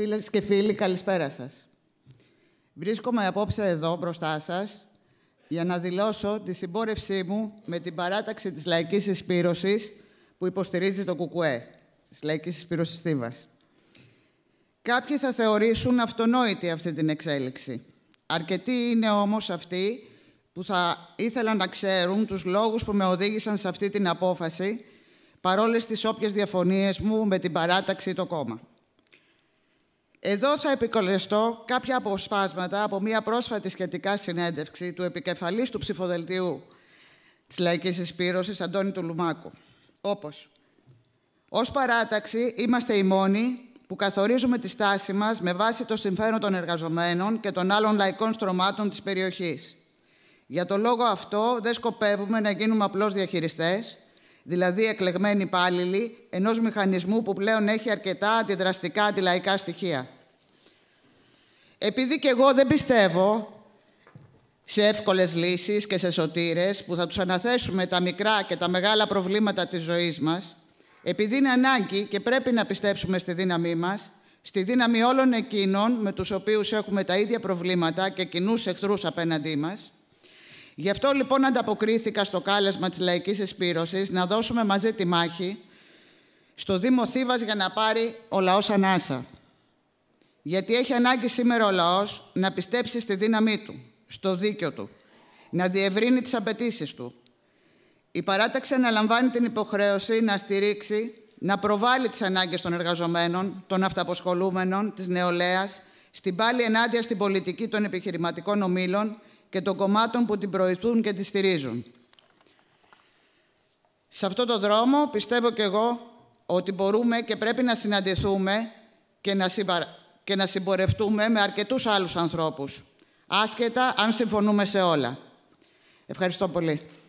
Φίλες και φίλοι, καλησπέρα σας. Βρίσκομαι απόψε εδώ μπροστά σας για να δηλώσω τη συμπόρευσή μου με την παράταξη της Λαϊκής Εισπύρωσης που υποστηρίζει το ΚΚΕ, της Λαϊκής Εισπύρωσης Θήβας. Κάποιοι θα θεωρήσουν αυτονόητη αυτή την εξέλιξη. Αρκετοί είναι όμως αυτοί που θα ήθελαν να ξέρουν τους λόγους που με οδήγησαν σε αυτή την απόφαση, παρόλες τις όποιες διαφωνίες μου με την παράταξη το κόμμα. Εδώ θα επικολεστώ κάποια αποσπάσματα από μια πρόσφατη σχετικά συνέντευξη του επικεφαλής του ψηφοδελτίου της Λαϊκής Εισπήρωσης, Αντώνη του Λουμάκου. Όπως, ως παράταξη είμαστε οι μόνοι που καθορίζουμε τη στάση μας με βάση το συμφέρον των εργαζομένων και των άλλων λαϊκών στρωμάτων της περιοχής. Για το λόγο αυτό δεν σκοπεύουμε να γίνουμε απλώς διαχειριστές, δηλαδή εκλεγμένοι υπάλληλοι ενός μηχανισμού που πλέον έχει αρκετά αντιδραστικά αντιλαϊκά στοιχεία. Επειδή και εγώ δεν πιστεύω σε εύκολες λύσεις και σε σωτήρες που θα τους αναθέσουμε τα μικρά και τα μεγάλα προβλήματα της ζωής μας, επειδή είναι ανάγκη και πρέπει να πιστέψουμε στη δύναμή μας, στη δύναμη όλων εκείνων με τους οποίους έχουμε τα ίδια προβλήματα και κοινούς εχθρούς απέναντί μας, Γι' αυτό λοιπόν ανταποκρίθηκα στο κάλεσμα της Λαϊκής Εσπύρωσης να δώσουμε μαζί τη μάχη στο Δήμο Θήβας για να πάρει ο λαός ανάσα. Γιατί έχει ανάγκη σήμερα ο λαός να πιστέψει στη δύναμή του, στο δίκιο του, να διευρύνει τις απαιτήσεις του. Η παράταξη αναλαμβάνει την υποχρέωση να στηρίξει, να προβάλλει τις ανάγκες των εργαζομένων, των αυταποσχολούμενων, της νεολαίας, στην πάλη ενάντια στην πολιτική των επιχειρηματικών ομήλων και των κομμάτων που την προηθούν και τη στηρίζουν. Σε αυτό το δρόμο πιστεύω και εγώ ότι μπορούμε και πρέπει να συναντηθούμε και να, και να συμπορευτούμε με αρκετούς άλλους ανθρώπους, άσχετα αν συμφωνούμε σε όλα. Ευχαριστώ πολύ.